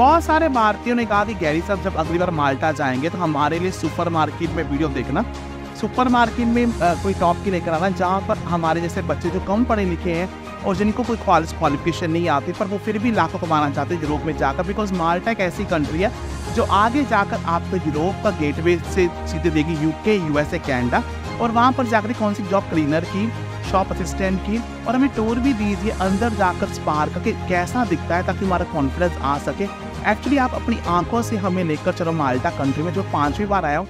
बहुत सारे भारतीयों ने कहा कि गैरी साहब जब अगली बार माल्टा जाएंगे तो हमारे लिए सुपर मार्केट में वीडियो देखना सुपर मार्केट में कोई टॉप की लेकर आना जहाँ पर हमारे जैसे बच्चे जो कम पढ़े लिखे हैं और जिनको कोई क्वालिफिकेशन नहीं आती पर वो फिर भी लाखों कमाना चाहते हैं यूरोप में जाकर बिकॉज माल्टा एक ऐसी कंट्री है जो आगे जाकर आपको यूरोप का गेटवे से सीधे देगी यूके यूएसए कैनेडा और वहाँ पर जाकर कौन सी जॉब क्लीनर की शॉप असिस्टेंट की और हमें टूर भी दीजिए अंदर जाकर स्पार्क के कैसा दिखता है ताकि हमारा कॉन्फिडेंस आ सके एक्चुअली आप अपनी आंखों से हमें लेकर चलो माल्टा कंट्री में जो पांचवी बार आया हो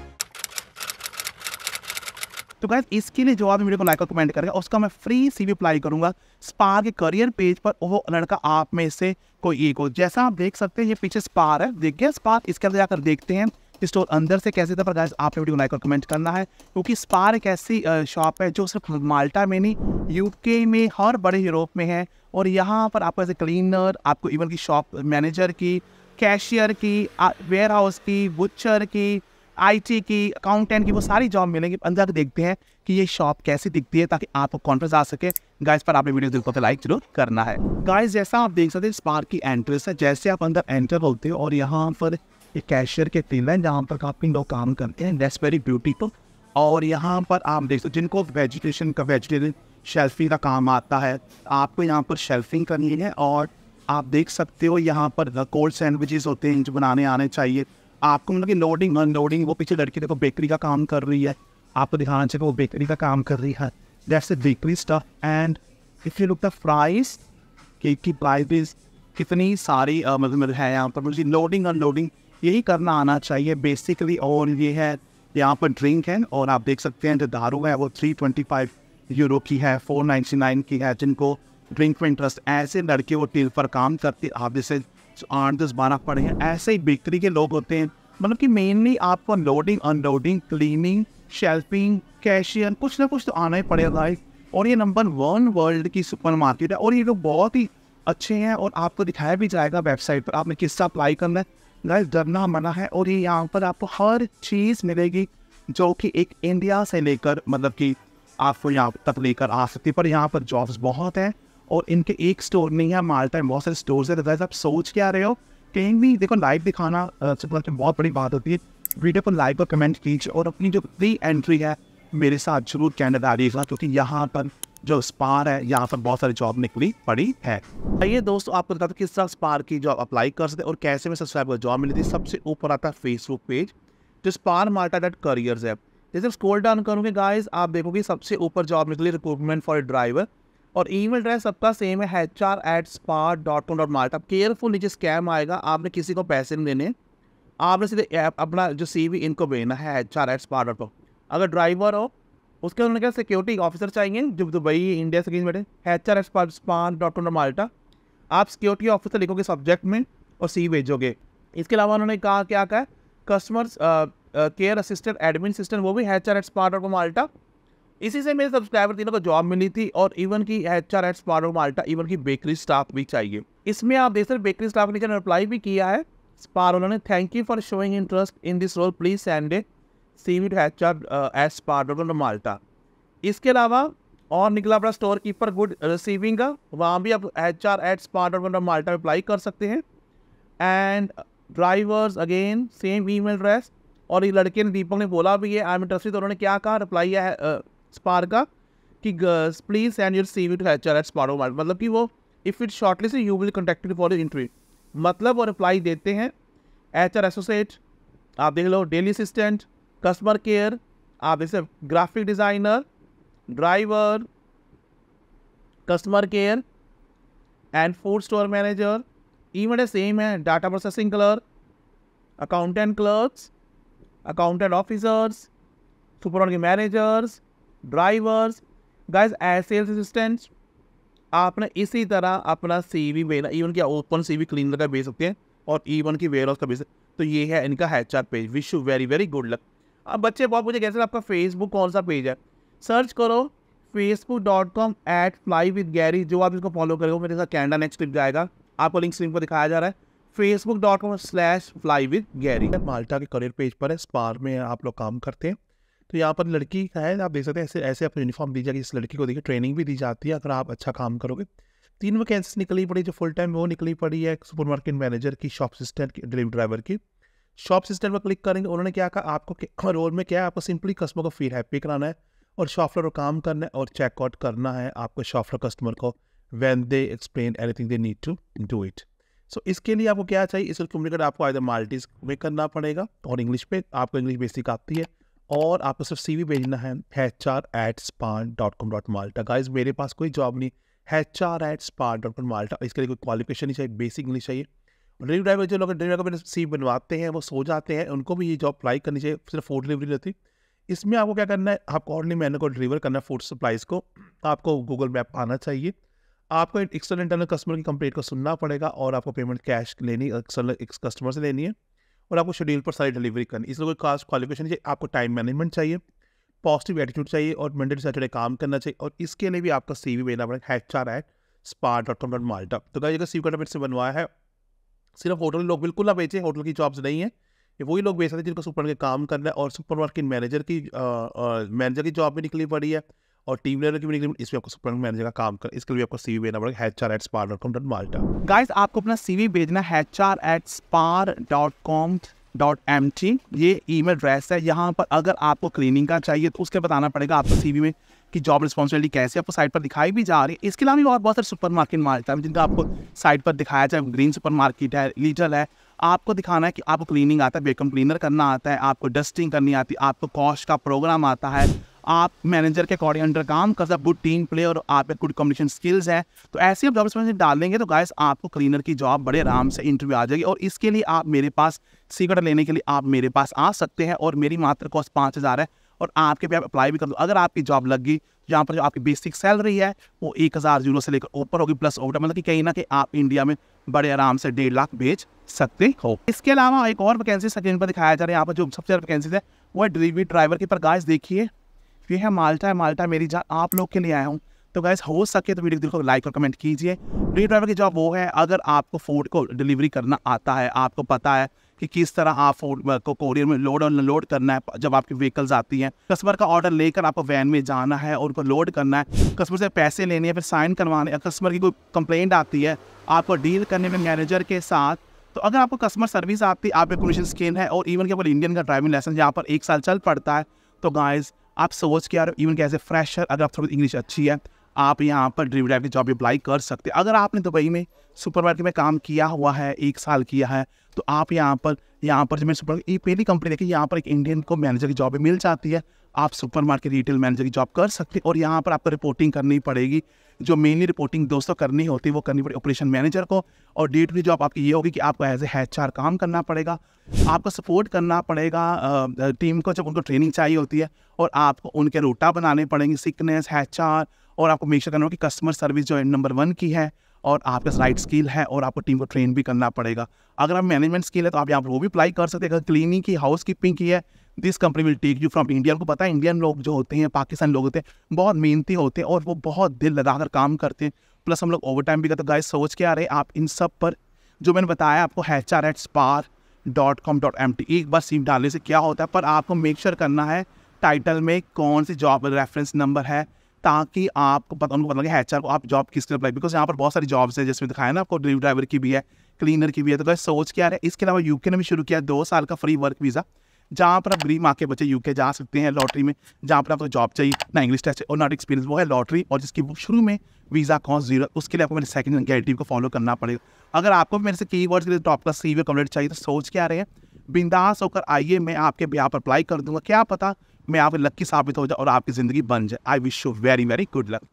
तो गैस इसके लिए जो आप वीडियो को लाइक और कमेंट करेगा उसका मैं फ्री सी वी अप्लाई करूंगा स्पार के करियर पेज पर वो लड़का आप में से कोई एक हो जैसा आप देख सकते हैं ये पीछे स्पार है देख गया स्पार इसके अंदर जाकर देखते हैं स्टोर अंदर से कैसे था पर गैस आपने वीडियो को लाइक और कमेंट करना है क्योंकि स्पार एक ऐसी शॉप है जो सिर्फ माल्टा में नहीं यूके में हर बड़े यूरोप में है और यहाँ पर आपको ऐसे क्लीनर आपको इवन की शॉप मैनेजर की कैशियर की वेयर हाउस की बुचर की आईटी की अकाउंटेंट की वो सारी जॉब मिलेंगी अंदर देखते हैं कि ये शॉप कैसी दिखती है ताकि आपको कॉन्फ्रेंस आ सके गाइस पर आपने वीडियो देखो तो लाइक जरूर करना है गाइस जैसा आप देख सकते हैं इस पार्क की एंट्रेंस है जैसे आप अंदर एंटर होते हो और यहाँ पर ये कैशियर के टीम है जहाँ पर काफ़ी लोग काम करते हैं दैट्स वेरी ब्यूटीफुल और यहाँ पर आप देख सकते हो जिनको वेजिटेशन का वेजिटेरियन शेल्फिंग का काम आता है आपको यहाँ पर शेल्फिंग करनी है और आप देख सकते हो यहाँ पर कोल्ड सैंडविचेस होते हैं जो बनाने आने चाहिए आपको मतलब कि लोडिंग अनलोडिंग वो पीछे लड़की देखो बेकरी का काम कर रही है आपको दिखाना चाहिए वो बेकरी का काम कर रही है that's bakery stuff and if you look the price cake की प्राइस कितनी सारी मतलब, मतलब है यहाँ पर मुझे लोडिंग अनलोडिंग यही करना आना चाहिए बेसिकली और ये है यहाँ पर ड्रिंक है और आप देख सकते हैं जो दारू है वो थ्री ट्वेंटी फाइव यूरो की है फोर नाइन्टी नाइन की है जिनको ड्रिंक में इंटरेस्ट ऐसे लड़के वो टील पर काम करते आप जैसे आठ दस बारह पड़े हैं ऐसे ही बेकरी के लोग होते हैं मतलब कि मेनली आपको loading unloading cleaning shelving cashier कुछ ना कुछ तो आना ही पड़ेगा और ये नंबर वन वर्ल्ड की सुपर मार्केट है और ये लोग बहुत ही अच्छे हैं और आपको दिखाया भी जाएगा वेबसाइट पर आपने किससे अप्लाई करना है गाइस डरना मना है और ये यहाँ पर आपको हर चीज़ मिलेगी जो कि एक इंडिया से लेकर मतलब कि आपको यहाँ तक लेकर आ सकती है पर यहाँ पर जॉब्स बहुत हैं और इनके एक स्टोर नहीं है माल टाइम बहुत सारे स्टोर है अदरवाइज आप सोच आ रहे हो कहीं भी देखो लाइव दिखाना तो बहुत बड़ी बात होती है वीडियो पर लाइव पर कमेंट कीजिए और अपनी जो प्री एंट्री है मेरे साथ जरूर कैनेडा रही क्योंकि यहाँ पर जो स्पार है यहाँ पर बहुत सारी जॉब निकली पड़ी है आइए दोस्तों आपको बताते किस तरह स्पार की जॉब अप्लाई कर सकते और कैसे में सब्सक्राइब जॉब मिली थी सबसे ऊपर आता है फेसबुक पेज जो स्पार माल्टा डॉट करियर है जैसे स्कोल डाउन करूँगी गाइज आप देखोगे सबसे ऊपर जॉब निकली रिक्रूटमेंट फॉर ड्राइवर और ईमेल एड्रेस सबका सेम है H R at Spar dot com dot mart अब केयरफुल नीचे स्कैम आएगा आपने किसी को पैसे नहीं देने आपने सीधे ऐप अपना जो सी वी इनको भेजना है H R at Spar dot com अगर ड्राइवर हो उसके उन्होंने क्या सिक्योरिटी ऑफिसर चाहिए जो दुबई इंडिया से कहीं बैठे H R at Spar dot com dot Malta आप सिक्योरिटी ऑफिसर लिखोगे सब्जेक्ट में और सी भेजोगे इसके अलावा उन्होंने कहा क्या कहा customers care assistant admin assistant वो भी H R at Spar dot com Malta इसी से मेरे सब्सक्राइबर तीनों को जॉब मिली थी और इवन की H R at Spar Malta even की बेकरी स्टाफ भी चाहिए इसमें आप देख सकते बेकरी स्टाफ ने नीचे रिप्लाई भी किया है स्पारो ने thank you for showing interest in this role please send a C H R at Spar Malta इसके अलावा और निकला अपना स्टोर कीपर गुड रिसीविंग का वहाँ भी आप H R at Spar Malta apply कर सकते हैं and drivers again same email address और ये लड़के ने दीपक ने बोला भी है आई एम इंटरेस्टेड उन्होंने क्या कहा रिप्लाई स्पार का कि please and your C V to H R at Spar mart मतलब कि वो if it shortlist you will contacted for interview मतलब वो रिप्लाई देते हैं एच आर एसोसिएट आप देख लो डेली असिस्टेंट कस्टमर केयर आप जैसे graphic designer driver customer care and food store manager a same है data processing clerk accountant clerks accountant officers super के managers drivers guys as sales assistants आपने इसी तरह अपना सी वी बेना even की ओपन सी वी क्लीनर का भेज सकते हैं और ईवन की वेयर हाउस का बेच तो ये है इनका H R page wish you very very good luck अब बच्चे बहुत मुझे कैसे आपका फेसबुक कौन सा पेज है सर्च करो Facebook dot com at fly with Gary जो आप इसको फॉलो करोगे मेरे साथ कैनेडा नेक्स्ट ट्रिप जाएगा आपको लिंक स्क्रीन पर दिखाया जा रहा है Facebook dot com slash fly with Gary Malta के करियर पेज पर है स्पार में आप लोग काम करते हैं तो यहाँ पर लड़की है आप देख सकते हैं ऐसे ऐसे अपनी यूनिफॉर्म दी जाएगी इस लड़की को देखिए ट्रेनिंग भी दी जाती है अगर आप अच्छा काम करोगे तीन वैकेंसी निकली पड़ी जो फुल टाइम वो निकली पड़ी है सुपर मार्केट मैनेजर की शॉप असिस्टेंट की डिलीवरी ड्राइवर की शॉप असिस्टेंट पर क्लिक करेंगे उन्होंने क्या कहा आपको रोल में क्या है आपको सिंपली कस्टमर को फील हैप्पी कराना है और शॉप फ्लोर काम करना है और चेकआउट करना है आपको शॉप फ्लोर कस्टमर को when they explain anything they need to do it so इसके लिए आपको क्या चाहिए इसको कम्युनिकेट आपको आइए माल्टीज में करना पड़ेगा और इंग्लिश पे आपको इंग्लिश बेसिक आती है और आपको तो सिर्फ सी वी भेजना है H R at Spar dot com dot Malta guys मेरे पास कोई जॉब नहीं H R at Spar dot com Malta इसके लिए कोई क्वालिफिकेशन नहीं चाहिए बेसिक नहीं चाहिए डिलीवरी ड्राइवर जो लोग डिलीवरी ड्राइवर सी बनवाते हैं वो सो जाते हैं उनको भी ये जॉब अप्लाई करनी चाहिए सिर्फ फूड डिलीवरी रहती इसमें आपको क्या करना है आपको ऑनली मैंने को डिलीवर करना है फूड सप्लाइज को तो आपको गूगल मैप आना चाहिए आपको एक्सटर्नल इंटरनल कस्टमर की कंप्लेंट को सुनना पड़ेगा और आपको पेमेंट कैश लेनी एक्सटर्नल कस्टमर से लेनी है और आपको शेड्यूल पर सारी डिलीवरी करनी इसलिए कोई खास क्वालिफिकेशन चाहिए आपको टाइम मैनेजमेंट चाहिए पॉजिटिव एटीट्यूड चाहिए और मंडे टू सैटरडे काम करना चाहिए और इसके लिए भी आपका सी वी भेजना पड़ेगा H R at Spar dot com dot Malta तो क्या सी वी से बनवाया है सिर्फ होटल लोग बिल्कुल ना बेचें होटल की जॉब्स नहीं है वही लोग बेच सकते हैं जिनको सुपर के काम करना है और सुपर मार्केट मैनेजर की मैनेजर की जॉब भी निकली पड़ी है और टीम लेवल की भी इसमें आपको प्रोडक्ट मैनेजर का काम कर इसके लिए आपको सीवी भेजना पड़ेगा H R at Spar dot com dot Malta guys आपको अपना सीवी भेजना है H R at Spar dot com dot M T ये ई मेल एड्रेस है यहाँ पर अगर आपको क्लीनिंग का चाहिए तो उसके बताना पड़ेगा आपको सी वी में कि जॉब रिस्पॉन्सिबिलिटी कैसे आपको साइट पर दिखाई भी जा रही है इसके अलावा भी और बहुत सारे सुपर मार्केट मार्केट है जिनका आपको साइट पर दिखाया जाए ग्रीन सुपर मार्केट है लीटल है आपको दिखाना है कि आपको क्लीनिंग आता है वेकम क्लीनर करना आता है आपको डस्टिंग करनी आती है आपको कॉस्ट का प्रोग्राम आता है आप मैनेजर के अकॉर्डिंग अंडर काम कर गुड टीम प्ले और आप गुड कम्युनिकेशन स्किल्स है तो ऐसी आप जॉब डाल देंगे तो गाइस आपको क्लीनर की जॉब बड़े आराम से इंटरव्यू आ जाएगी और इसके लिए आप मेरे पास सिगरेट लेने के लिए आप मेरे पास आ सकते हैं और मेरी मात्र कॉस्ट पाँच हज़ार है और आपके पे आप अप्लाई भी कर दो अगर आपकी जॉब लग गई यहाँ पर जो आपकी बेसिक सैलरी है वो एक हज़ार जीरो से लेकर ऊपर होगी प्लस ओवर मतलब कि कहीं ना कहीं आप इंडिया में बड़े आराम से डेढ़ लाख भेज सकते हो इसके अलावा एक और वैकेंसी स्क्रीन पर दिखाया जा रहा है यहाँ पर जो सबसे ज़्यादा वैकेंसी है वो है डिलीवरी ड्राइवर की पर गाइस देखिए ये है माल्टा है माल्टा मेरी जान आप लोग के लिए आया हूँ तो गैस हो सके तो वीडियो को लाइक और कमेंट कीजिए डिलीवरी ड्राइवर की जॉब वो है अगर आपको फूड को डिलीवरी करना आता है आपको पता है कि किस तरह आप फूड को कोरियर में लोड और लोड करना है जब आपकी व्हीकल्स आती हैं कस्टमर का ऑर्डर लेकर आपको वैन में जाना है और उनको लोड करना है कस्टमर से पैसे लेने हैं फिर साइन करवाने कस्टमर की कोई कंप्लेंट आती है आपको डील करने में मैनेजर के साथ तो अगर आपको कस्टमर सर्विस आती है आपके कमीशन स्कैन है और इवन के ऊपर इंडियन का ड्राइविंग लाइसेंस यहाँ पर एक साल चल पड़ता है तो गाइज़ आप सोच के यार इवन कैसे फ्रेशर अगर आप थोड़ी इंग्लिश अच्छी है आप यहाँ पर ड्रीम ड्राइव की जॉब अप्लाई कर सकते हैं अगर आपने दुबई में सुपरमार्केट में काम किया हुआ है एक साल किया है तो आप यहाँ पर यहाँ पर मैं सुपर ये पहली कंपनी देखिए यहाँ पर एक इंडियन को मैनेजर की जॉब मिल जाती है आप सुपरमार्केट रिटेल मैनेजर की जॉब कर सकते हैं और यहाँ पर आपको रिपोर्टिंग करनी पड़ेगी जो मेनली रिपोर्टिंग दोस्तों करनी होती है वो करनी पड़ेगी ऑपरेशन मैनेजर को और डे टू डे जॉब आपकी ये होगी कि आपको एज ए आर काम करना पड़ेगा आपको सपोर्ट करना पड़ेगा टीम को जब उनको ट्रेनिंग चाहिए होती है और आपको उनके रोटा बनाने पड़ेंगे सिकनेस एच और आपको मेक श्योर करना होगा कि कस्टमर सर्विस जो है नंबर वन की है और आपका राइट स्किल है और आपको टीम को ट्रेन भी करना पड़ेगा अगर आप मैनेजमेंट स्किल है तो आप यहाँ पर वो भी अप्लाई कर सकते हैं अगर क्लीनिंग की हाउस कीपिंग की है this company will take you from India को पता है इंडियन लोग जो होते हैं पाकिस्तान लोग होते हैं बहुत मेहनती होते हैं और वो बहुत दिल लगाकर काम करते हैं प्लस हम लोग ओवर टाइम भी करते गाइस सोच के आ रहे हैं आप इन सब पर जो मैंने बताया आपको H R at Spar dot com dot M T एक बार सीट डालने से क्या होता है पर आपको मेक श्योर करना है टाइटल में कौन सी जॉब रेफरेंस नंबर है ताकि आपको पता उनको पता लगे एच को आप जॉब किसके अप्लाई बिकॉज यहाँ पर बहुत सारी जॉब्स है जिसमें दिखाया ना आपको ड्रीव ड्राइवर की भी है क्लीनर की भी है तो सोच क्या है इसके अलावा यूके ने भी शुरू किया दो साल का फ्री वर्क वीज़ा जहाँ पर आप ग्रीम आके बच्चे यूके जा सकते हैं लॉटरी में जहाँ पर आपको जॉब चाहिए ना इंग्लिश टेस्ट और नॉट एक्सपीरियंस वो है लॉटरी और जिसकी बुक शुरू में वीज़ा कॉस्ट जीरो उसके लिए आपको मेरे सेकंड गैरेटिव को फॉलो करना पड़ेगा अगर आपको मेरे से की वर्ड्स के लिए टॉप का सी वे कम्प्लीट चाहिए तो सोच क्या रहे हैं बिंदास होकर आइए मैं आपके यहाँ पर अप्लाई कर दूंगा क्या पता मैं आप लक्की साबित हो जाए और आपकी ज़िंदगी बन जाए I wish you very very good luck